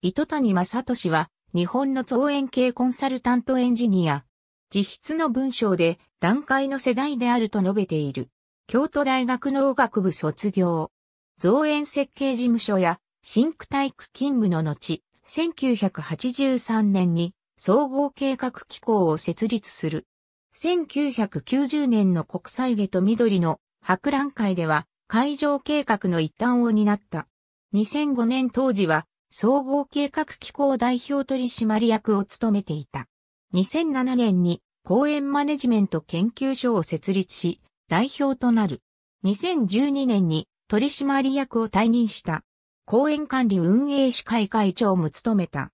糸谷正俊は、日本の造園系コンサルタントエンジニア。自筆の文章で、段階の世代であると述べている。京都大学農学部卒業。造園設計事務所や、シンクタイクキングの後、1983年に総合計画機構を設立する。1990年の国際下と緑の博覧会では、会場計画の一端を担った。2005年当時は、総合計画機構代表取締役を務めていた。2007年に公園マネジメント研究所を設立し、代表となる。2012年に取締役を退任した。公園管理運営主会会長も務めた。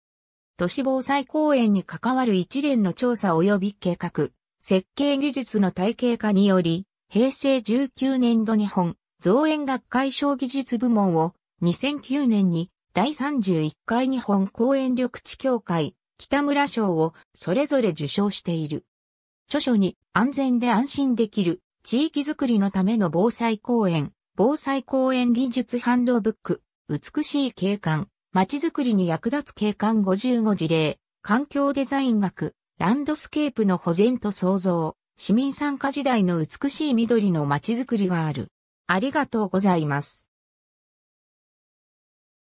都市防災公園に関わる一連の調査及び計画、設計技術の体系化により、平成19年度日本造園学会小技術部門を2009年に第31回日本公園緑地協会、北村賞をそれぞれ受賞している。著書に安全で安心できる地域づくりのための防災公園、防災公園技術ハンドブック、美しい景観、街づくりに役立つ景観55事例、環境デザイン学、ランドスケープの保全と創造、市民参加時代の美しい緑の街づくりがある。ありがとうございます。